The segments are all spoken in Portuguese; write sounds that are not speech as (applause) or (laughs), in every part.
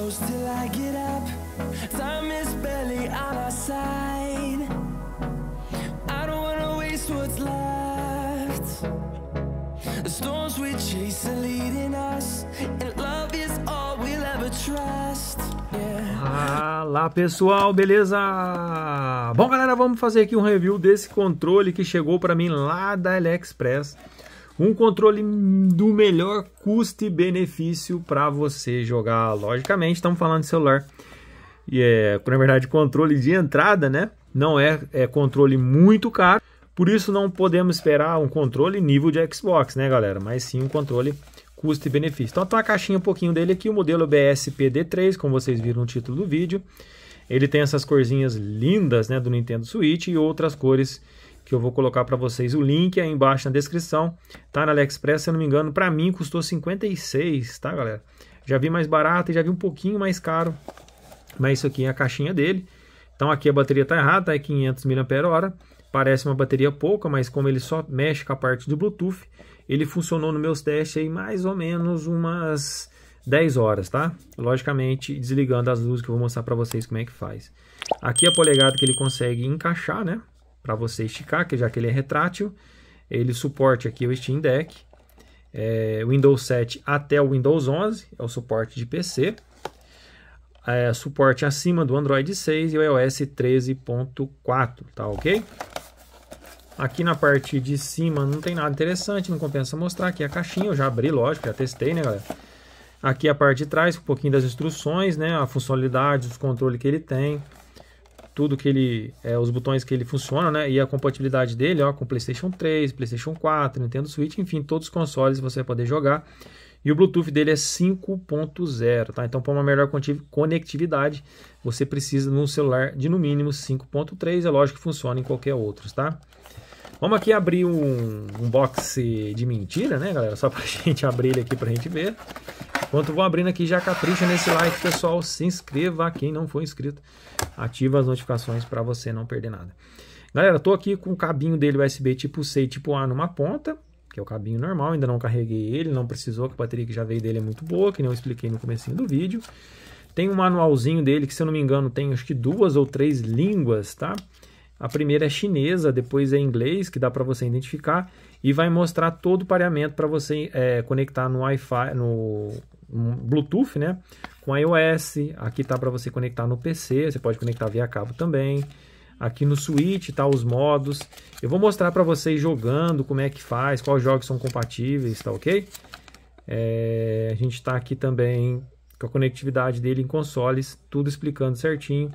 close till I get up Time is barely on our side I don't wanna waste what's left The storms we chase are leading us And love is all we'll ever trust Fala pessoal, beleza? Bom galera, vamos fazer aqui um review desse controle que chegou para mim lá da AliExpress um controle do melhor custo-benefício e para você jogar. Logicamente, estamos falando de celular. E é, na verdade, controle de entrada, né? Não é, é controle muito caro. Por isso não podemos esperar um controle nível de Xbox, né, galera? Mas sim um controle custo e benefício. Então tem tá uma caixinha um pouquinho dele aqui, o modelo BSPD3, como vocês viram no título do vídeo. Ele tem essas corzinhas lindas, né, do Nintendo Switch e outras cores que eu vou colocar para vocês o link aí embaixo na descrição, tá? Na AliExpress, se eu não me engano, para mim custou 56, tá, galera? Já vi mais barato e já vi um pouquinho mais caro, mas isso aqui é a caixinha dele. Então aqui a bateria tá errada, tá? É 500 mAh, parece uma bateria pouca, mas como ele só mexe com a parte do Bluetooth, ele funcionou nos meus testes aí mais ou menos umas 10 horas, tá? Logicamente, desligando as luzes que eu vou mostrar para vocês como é que faz. Aqui a polegada que ele consegue encaixar, né? para você esticar, que já que ele é retrátil, ele suporte aqui o Steam Deck, é, Windows 7 até o Windows 11, é o suporte de PC, é, suporte acima do Android 6 e o iOS 13.4, tá ok? Aqui na parte de cima não tem nada interessante, não compensa mostrar. Aqui é a caixinha, eu já abri, lógico, já testei, né, galera? Aqui é a parte de trás, um pouquinho das instruções, né? A funcionalidade, os controles que ele tem tudo que ele, é, os botões que ele funciona, né? E a compatibilidade dele, ó, com PlayStation 3, PlayStation 4, Nintendo Switch, enfim, todos os consoles você vai poder jogar. E o Bluetooth dele é 5.0, tá? Então, para uma melhor conectividade, você precisa num celular de no mínimo 5.3, é lógico que funciona em qualquer outro, tá? Vamos aqui abrir um, um box de mentira, né, galera? Só pra (laughs) gente abrir ele aqui pra gente ver. Enquanto vou abrindo aqui, já capricha nesse like, pessoal. Se inscreva quem não for inscrito. Ativa as notificações para você não perder nada. Galera, tô aqui com o cabinho dele USB tipo C e tipo A numa ponta, que é o cabinho normal, ainda não carreguei ele, não precisou, que a bateria que já veio dele é muito boa, que nem eu expliquei no comecinho do vídeo. Tem um manualzinho dele que, se eu não me engano, tem acho que duas ou três línguas, tá? A primeira é chinesa, depois é inglês, que dá para você identificar, e vai mostrar todo o pareamento para você é, conectar no Wi-Fi, no um Bluetooth, né? Com iOS. Aqui tá para você conectar no PC, você pode conectar via cabo também. Aqui no Switch tá os modos. Eu vou mostrar para vocês jogando, como é que faz, quais jogos são compatíveis, tá ok? É, a gente está aqui também com a conectividade dele em consoles, tudo explicando certinho.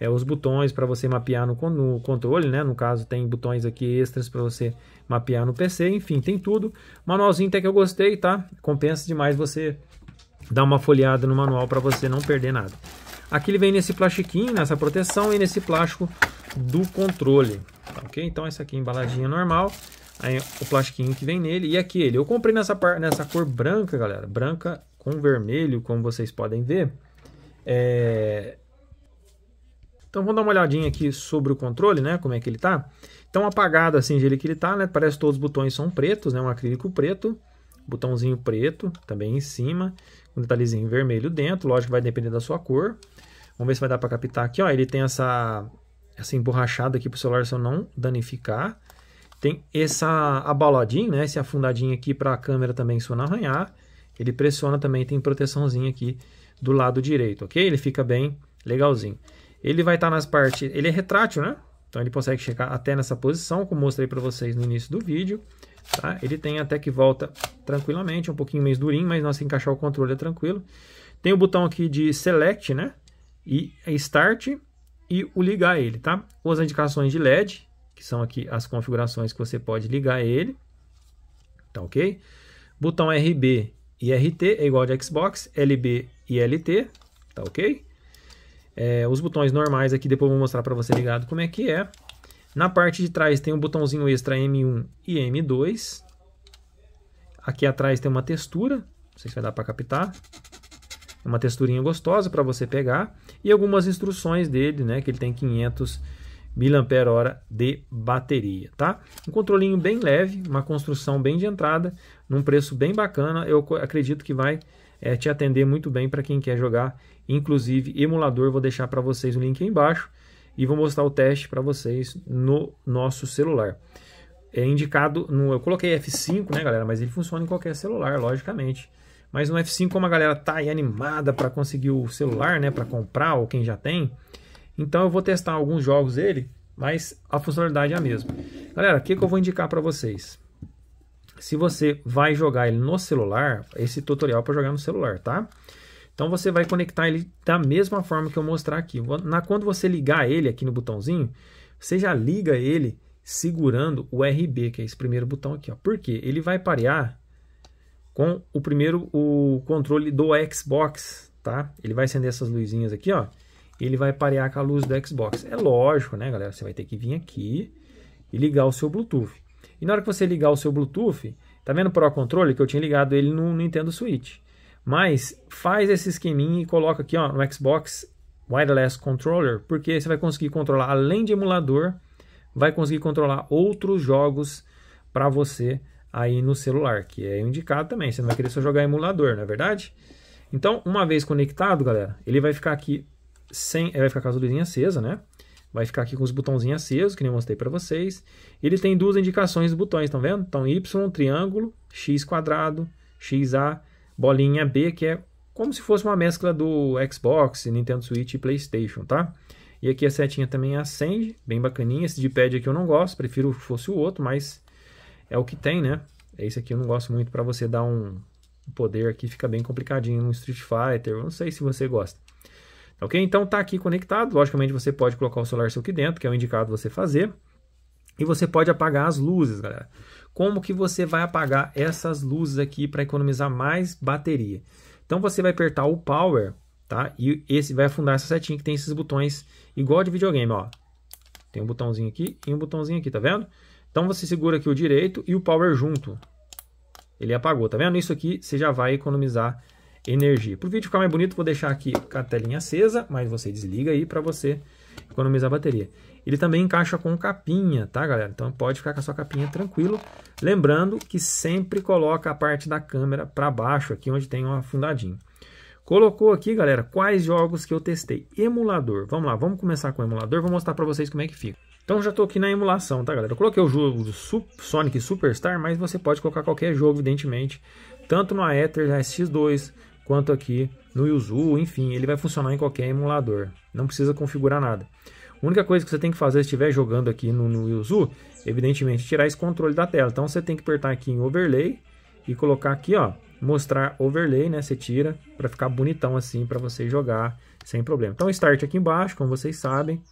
É, os botões para você mapear no, no, controle, né? No caso, tem botões aqui extras para você mapear no PC, enfim, tem tudo. Manualzinho até que eu gostei, tá? Compensa demais você dá uma folheada no manual para você não perder nada. Aqui ele vem nesse plastiquinho, nessa proteção e nesse plástico do controle, tá, ok? Então essa aqui é embaladinha normal, aí o plastiquinho que vem nele e aqui ele. Eu comprei nessa, par, nessa cor branca, galera, branca com vermelho, como vocês podem ver. É... Então vamos dar uma olhadinha aqui sobre o controle, né, como é que ele tá. Então apagado assim, ele que ele tá, né, parece que todos os botões são pretos, né, um acrílico preto, botãozinho preto também em cima um detalhezinho vermelho dentro, lógico que vai depender da sua cor. Vamos ver se vai dar para captar aqui, ó, ele tem essa, essa emborrachada aqui para o celular se eu não danificar. Tem essa abaladinha, né, esse afundadinho aqui para a câmera também se eu não arranhar. Ele pressiona também, tem proteçãozinha aqui do lado direito, ok? Ele fica bem legalzinho. Ele vai estar tá nas partes... Ele é retrátil, né? Então ele consegue chegar até nessa posição, como mostrei para vocês no início do vídeo. Tá? Ele tem até que volta tranquilamente, um pouquinho mais durinho, mas nós encaixar o controle é tranquilo. Tem o botão aqui de Select, né? E é Start e o ligar ele, tá? As indicações de LED, que são aqui as configurações que você pode ligar ele. Tá ok? Botão RB e RT é igual de Xbox, LB e LT, tá ok? É, os botões normais aqui, depois eu vou mostrar para você ligado como é que é. Na parte de trás tem um botãozinho extra M1 e M2. Aqui atrás tem uma textura, não sei se vai dar para captar. É uma texturinha gostosa para você pegar. E algumas instruções dele, né, que ele tem 500 mAh de bateria, tá? Um controlinho bem leve, uma construção bem de entrada, num preço bem bacana. Eu acredito que vai é, te atender muito bem para quem quer jogar, inclusive emulador. Vou deixar para vocês o link aí embaixo e vou mostrar o teste para vocês no nosso celular. É indicado, no, eu coloquei F5, né, galera, mas ele funciona em qualquer celular, logicamente. Mas no F5, como a galera tá aí animada para conseguir o celular, né, para comprar ou quem já tem, então eu vou testar alguns jogos dele, mas a funcionalidade é a mesma. Galera, o que, que eu vou indicar para vocês? Se você vai jogar ele no celular, esse tutorial é para jogar no celular, tá? Então você vai conectar ele da mesma forma que eu mostrar aqui. Na, quando você ligar ele aqui no botãozinho, você já liga ele segurando o RB, que é esse primeiro botão aqui. Ó. Por quê? Ele vai parear com o primeiro o controle do Xbox, tá? Ele vai acender essas luzinhas aqui, ó. Ele vai parear com a luz do Xbox. É lógico, né, galera? Você vai ter que vir aqui e ligar o seu Bluetooth. E na hora que você ligar o seu Bluetooth, tá vendo o Pro Controle que eu tinha ligado ele no Nintendo Switch? Mas faz esse esqueminha e coloca aqui ó, no Xbox Wireless Controller, porque você vai conseguir controlar, além de emulador, vai conseguir controlar outros jogos para você aí no celular, que é indicado também. Você não vai querer só jogar emulador, não é verdade? Então, uma vez conectado, galera, ele vai ficar aqui sem, ele vai ficar com as luzinhas acesa, né? Vai ficar aqui com os botãozinhos acesos, que nem eu mostrei para vocês. Ele tem duas indicações dos botões, estão vendo? Então, Y, triângulo, X quadrado, XA bolinha B, que é como se fosse uma mescla do Xbox, Nintendo Switch e PlayStation, tá? E aqui a setinha também acende, bem bacaninha. Esse de pad aqui eu não gosto, prefiro que fosse o outro, mas é o que tem, né? Esse aqui eu não gosto muito para você dar um poder aqui, fica bem complicadinho no Street Fighter, eu não sei se você gosta. Tá ok? Então tá aqui conectado, logicamente você pode colocar o celular seu aqui dentro, que é o indicado você fazer. E você pode apagar as luzes, galera. Como que você vai apagar essas luzes aqui para economizar mais bateria? Então você vai apertar o power, tá? E esse vai afundar essa setinha que tem esses botões igual de videogame, ó. Tem um botãozinho aqui e um botãozinho aqui, tá vendo? Então você segura aqui o direito e o power junto. Ele apagou, tá vendo? Isso aqui você já vai economizar energia. Para o vídeo ficar mais bonito, vou deixar aqui a telinha acesa, mas você desliga aí para você economizar bateria. Ele também encaixa com capinha, tá, galera? Então pode ficar com a sua capinha tranquilo. Lembrando que sempre coloca a parte da câmera para baixo, aqui onde tem um afundadinho. Colocou aqui, galera, quais jogos que eu testei. Emulador. Vamos lá, vamos começar com o emulador. Vou mostrar para vocês como é que fica. Então já estou aqui na emulação, tá, galera? Eu coloquei o jogo do Sonic Superstar, mas você pode colocar qualquer jogo, evidentemente. Tanto no Aether SX2, quanto aqui no Yuzu, enfim. Ele vai funcionar em qualquer emulador. Não precisa configurar nada. A única coisa que você tem que fazer se estiver jogando aqui no, no Yuzu, evidentemente, é tirar esse controle da tela. Então você tem que apertar aqui em Overlay e colocar aqui, ó, mostrar overlay, né? Você tira para ficar bonitão assim para você jogar sem problema. Então, start aqui embaixo, como vocês sabem.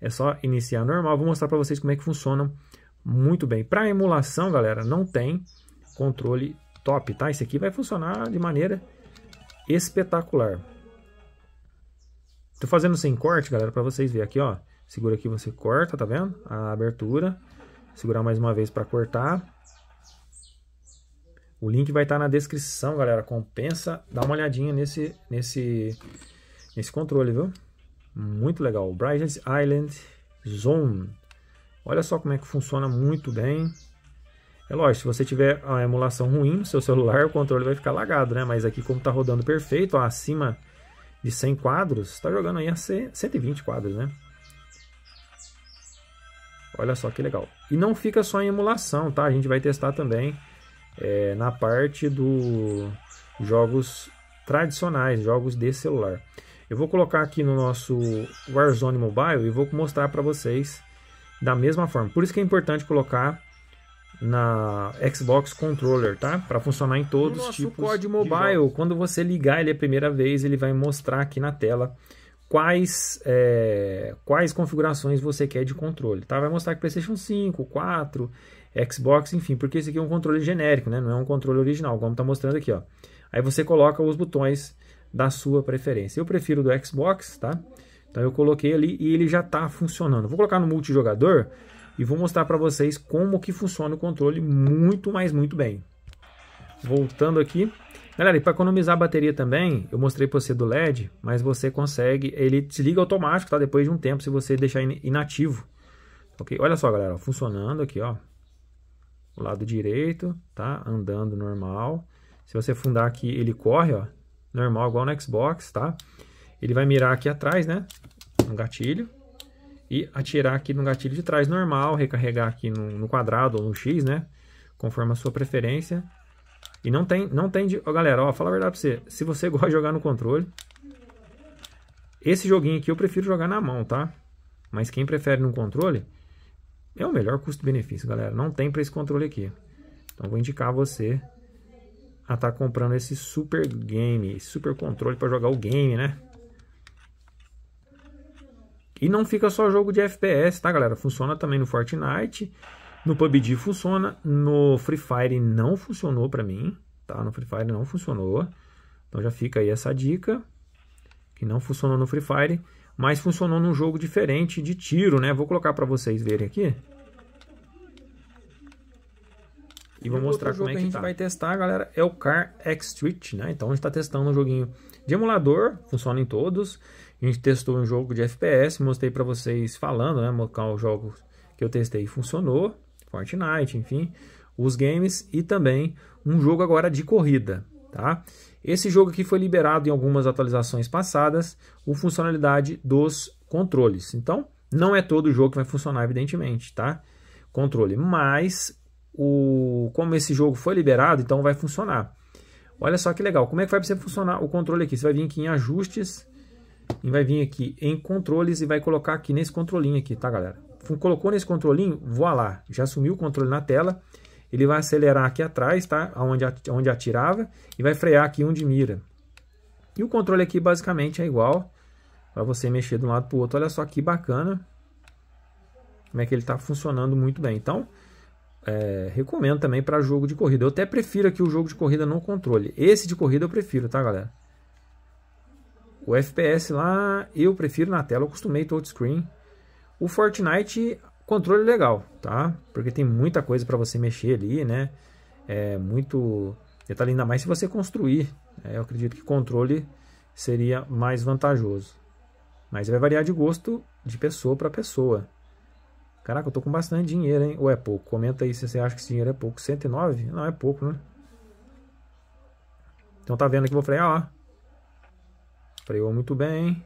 É só iniciar normal. Vou mostrar para vocês como é que funciona muito bem. Para emulação, galera, não tem controle top, tá? Esse aqui vai funcionar de maneira espetacular. Tô fazendo sem corte, galera, para vocês verem aqui, ó. Segura aqui, você corta, tá vendo? A abertura. Segurar mais uma vez para cortar. O link vai estar tá na descrição, galera. Compensa dar uma olhadinha nesse, nesse, nesse controle, viu? Muito legal. Bright Island Zone. Olha só como é que funciona muito bem. É lógico, se você tiver a emulação ruim no seu celular, o controle vai ficar lagado, né? Mas aqui como tá rodando perfeito, ó, acima de 100 quadros, está jogando aí a 120 quadros, né? Olha só que legal. E não fica só em emulação, tá? A gente vai testar também é, na parte dos jogos tradicionais, jogos de celular. Eu vou colocar aqui no nosso Warzone Mobile e vou mostrar para vocês da mesma forma. Por isso que é importante colocar na Xbox Controller, tá? Para funcionar em todos os tipos. O código Mobile, quando você ligar ele a primeira vez, ele vai mostrar aqui na tela quais, é, quais configurações você quer de controle, tá? Vai mostrar que PlayStation 5, 4, Xbox, enfim, porque esse aqui é um controle genérico, né? Não é um controle original, como tá mostrando aqui, ó. Aí você coloca os botões da sua preferência. Eu prefiro do Xbox, tá? Então eu coloquei ali e ele já tá funcionando. Vou colocar no multijogador e vou mostrar para vocês como que funciona o controle muito, mais muito bem. Voltando aqui, Galera, e para economizar a bateria também, eu mostrei para você do LED, mas você consegue, ele desliga automático, tá? Depois de um tempo, se você deixar inativo. Ok? Olha só, galera, funcionando aqui, ó. O lado direito, tá? Andando normal. Se você fundar aqui, ele corre, ó. Normal, igual no Xbox, tá? Ele vai mirar aqui atrás, né? No gatilho e atirar aqui no gatilho de trás normal, recarregar aqui no, no quadrado ou no X, né? Conforme a sua preferência. E não tem, não tem, de... galera, ó, fala a verdade pra você, se você (laughs) gosta de jogar no controle, esse joguinho aqui eu prefiro jogar na mão, tá? Mas quem prefere no controle, é o melhor custo-benefício, galera, não tem pra esse controle aqui. Então vou indicar você a estar tá comprando esse super game, super controle para jogar o game, né? E não fica só jogo de FPS, tá, galera? Funciona também no Fortnite, no PUBG funciona, no Free Fire não funcionou para mim, tá? No Free Fire não funcionou. Então já fica aí essa dica, que não funcionou no Free Fire, mas funcionou num jogo diferente de tiro, né? Vou colocar para vocês verem aqui. E vou mostrar como é que, que a gente tá. vai testar, galera, é o Car X Street, né? Então a gente está testando um joguinho de emulador, funciona em todos, a gente testou um jogo de FPS, mostrei para vocês falando, né, qual jogo que eu testei funcionou, Fortnite, enfim, os games e também um jogo agora de corrida, tá? Esse jogo aqui foi liberado em algumas atualizações passadas, o funcionalidade dos controles. Então, não é todo jogo que vai funcionar, evidentemente, tá? Controle, mas o como esse jogo foi liberado, então vai funcionar. Olha só que legal. Como é que vai funcionar o controle aqui? Você vai vir aqui em ajustes, e vai vir aqui em controles e vai colocar aqui nesse controlinho aqui, tá galera? Colocou nesse controlinho, lá já sumiu o controle na tela, ele vai acelerar aqui atrás, tá? Onde, onde atirava e vai frear aqui onde mira. E o controle aqui basicamente é igual, para você mexer de um lado para o outro, olha só que bacana, como é que ele está funcionando muito bem. Então, é, recomendo também para jogo de corrida. Eu até prefiro aqui o jogo de corrida no controle. Esse de corrida eu prefiro, tá, galera? O FPS lá eu prefiro na tela, eu acostumei touchscreen. O Fortnite, controle legal, tá? Porque tem muita coisa para você mexer ali, né? É muito detalhe, ainda mais se você construir. É, eu acredito que controle seria mais vantajoso. Mas vai variar de gosto de pessoa para pessoa. Caraca, eu tô com bastante dinheiro, hein? Ou é pouco? Comenta aí se você acha que esse dinheiro é pouco. 109? Não, é pouco, né? Então tá vendo aqui, vou frear, ó. Freou muito bem.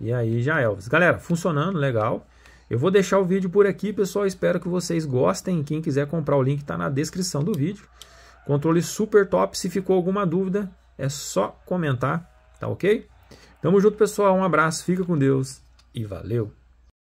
E aí já Elvis. Galera, funcionando, legal. Eu vou deixar o vídeo por aqui, pessoal. Espero que vocês gostem. Quem quiser comprar o link está na descrição do vídeo. Controle super top. Se ficou alguma dúvida, é só comentar, tá ok? Tamo junto, pessoal. Um abraço, fica com Deus e valeu!